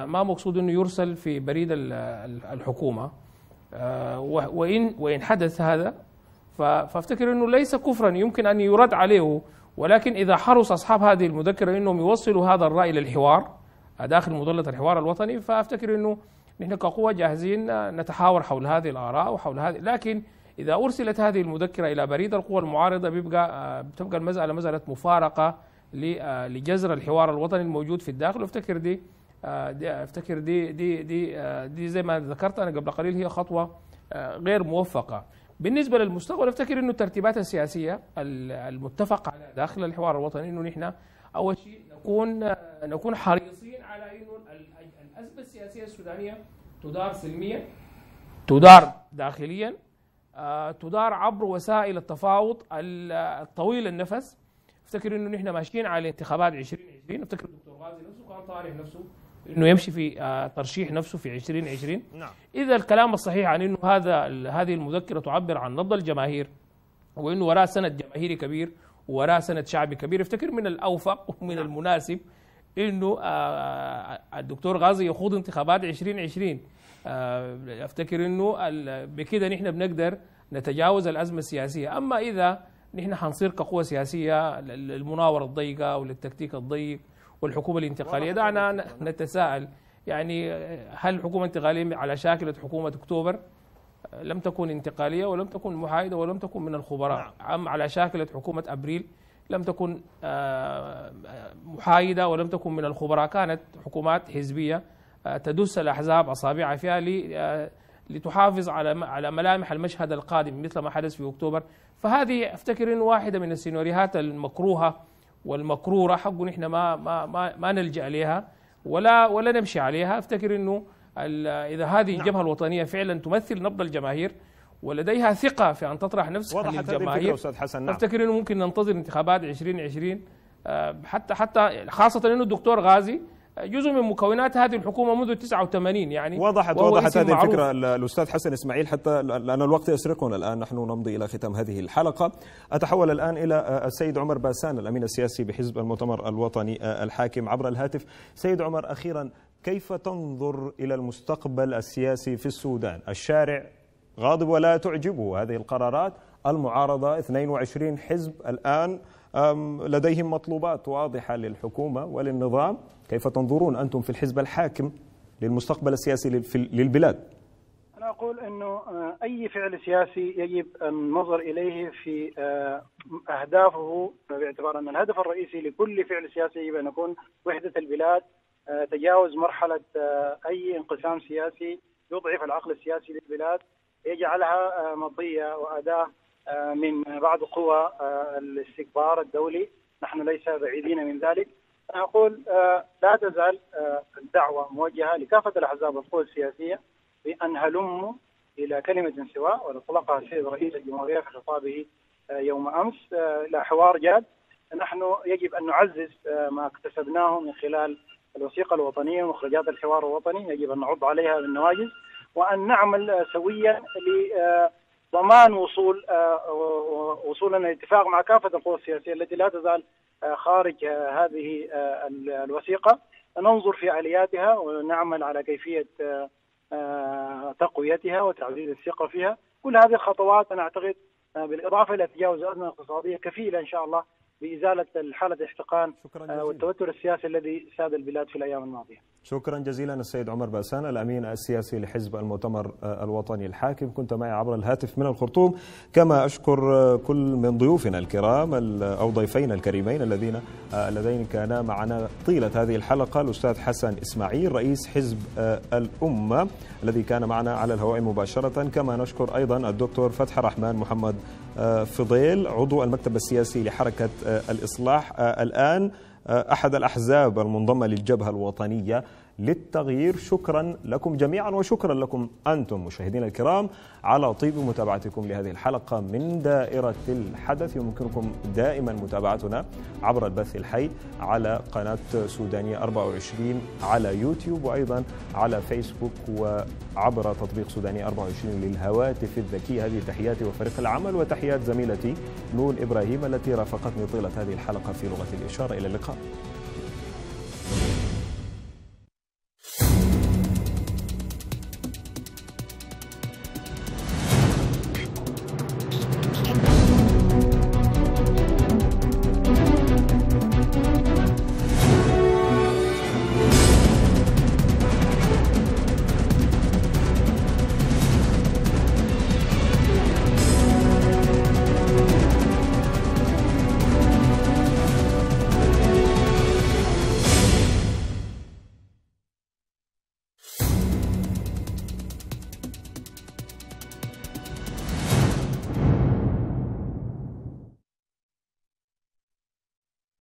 ما مقصود انه يرسل في بريد الحكومه آه، وان وان حدث هذا فافتكر انه ليس كفرا يمكن ان يرد عليه ولكن اذا حرص اصحاب هذه المذكره انهم يوصلوا هذا الراي للحوار داخل مظله الحوار الوطني فافتكر انه نحن كقوة جاهزين نتحاور حول هذه الآراء وحول هذه لكن إذا أرسلت هذه المذكرة إلى بريد القوى المعارضة بيبقى آه، بتبقى المسألة مسألة مفارقة آه، لجذر الحوار الوطني الموجود في الداخل وافتكر دي آه، دي آه، افتكر دي دي دي دي زي ما ذكرت انا قبل قليل هي خطوه غير موفقه بالنسبه للمستقبل افتكر انه الترتيبات السياسيه المتفق على داخل الحوار الوطني انه نحن اول شيء نكون نكون حريصين على انه الازمه السياسيه السودانيه تدار سلميا تدار داخليا تدار عبر وسائل التفاوض الطويل النفس افتكر انه نحن ماشيين على انتخابات 2020 افتكر الدكتور غازي نفسه كان طالب نفسه انه يمشي في آه، ترشيح نفسه في 2020 نعم اذا الكلام الصحيح عن انه هذا هذه المذكره تعبر عن نبض الجماهير وانه وراء سند جماهيري كبير وراء سند شعبي كبير افتكر من الاوفق ومن نعم. المناسب انه آه، الدكتور غازي يخوض انتخابات 2020 آه، افتكر انه بكذا نحن بنقدر نتجاوز الازمه السياسيه اما اذا نحن حنصير كقوة سياسية للمناورة الضيقة وللتكتيك الضيق والحكومة الانتقالية دعنا نتساءل يعني هل الحكومة الانتقالية على شاكلة حكومة أكتوبر لم تكن انتقالية ولم تكن محايدة ولم تكن من الخبراء نعم. أم على شاكلة حكومة أبريل لم تكن آه، محايدة ولم تكن من الخبراء كانت حكومات حزبية آه، تدس الأحزاب أصابعها فيها لتحافظ على على ملامح المشهد القادم مثل ما حدث في اكتوبر فهذه افتكر انه واحده من السيناريوهات المكروهه والمكروره حقه نحن ما ما ما, ما نلجا اليها ولا ولا نمشي عليها افتكر انه اذا هذه نعم. الجبهه الوطنيه فعلا تمثل نبض الجماهير ولديها ثقه في ان تطرح نفسها للجماهير استاذ حسن نعم. افتكر انه ممكن ننتظر انتخابات 2020 آه، حتى حتى خاصه انه الدكتور غازي جزء من مكونات هذه الحكومه منذ 89 يعني وضحت وضحت هذه معروف. الفكره الاستاذ حسن اسماعيل حتى لان الوقت يسرقنا الان نحن نمضي الى ختام هذه الحلقه اتحول الان الى آه، آه، السيد عمر باسان الامين السياسي بحزب المؤتمر الوطني آه، الحاكم عبر الهاتف سيد عمر اخيرا كيف تنظر الى المستقبل السياسي في السودان الشارع غاضب ولا تعجبه هذه القرارات المعارضه 22 حزب الان لديهم مطلوبات واضحة للحكومة وللنظام كيف تنظرون أنتم في الحزب الحاكم للمستقبل السياسي للبلاد أنا أقول أنه آه، أي فعل سياسي يجب النظر إليه في آه، أهدافه باعتبار أن الهدف الرئيسي لكل فعل سياسي يجب أن يكون وحدة البلاد آه، تجاوز مرحلة أي انقسام سياسي يضعف العقل السياسي للبلاد يجعلها مطية وأداة آه، من بعض قوى آه، الاستكبار الدولي نحن ليس بعيدين من ذلك أنا أقول آه، لا تزال الدعوة موجهة لكافة الأحزاب والقوى السياسية بأن هلموا إلى كلمة سواء وأطلقها السيد رئيس الجمهورية في خطابه يوم أمس إلى حوار جاد نحن يجب أن نعزز ما اكتسبناه من خلال الوثيقة الوطنية ومخرجات الحوار الوطني يجب أن نعض عليها بالنواجز وأن نعمل سويا ضمان وصول آه، آه، آه، وصولنا لاتفاق مع كافه القوى السياسيه التي لا تزال خارج هذه الوثيقه ننظر في الياتها ونعمل على كيفيه تقويتها وتعزيز الثقه فيها كل هذه الخطوات انا اعتقد بالاضافه الى تجاوز الأزمة الاقتصادية كفيله ان شاء الله بازاله حاله الاحتقان آه، والتوتر السياسي الذي ساد البلاد في الايام الماضيه. شكرا جزيلا السيد عمر بأسان الأمين السياسي لحزب المؤتمر آه، الوطني الحاكم كنت معي عبر الهاتف من الخرطوم كما أشكر آه، كل من ضيوفنا الكرام أو ضيفينا الكريمين الذين اللذين كانا معنا طيلة هذه الحلقة الأستاذ حسن إسماعيل رئيس حزب الأمة الذي كان معنا على الهواء مباشرة كما نشكر أيضا الدكتور فتح رحمن محمد فضيل عضو المكتب السياسي لحركة آه، الإصلاح آه، الآن آه، أحد الأحزاب المنضمة للجبهة الوطنية للتغيير شكرا لكم جميعا وشكرا لكم أنتم مشاهدينا الكرام على طيب متابعتكم لهذه الحلقة من دائرة الحدث يمكنكم دائما متابعتنا عبر البث الحي على قناة سودانية 24 على يوتيوب وأيضا على فيسبوك وعبر تطبيق سودانية 24 للهواتف الذكية هذه تحياتي وفريق العمل وتحيات زميلتي نون إبراهيم التي رافقتني طيلة هذه الحلقة في لغة الإشارة إلى اللقاء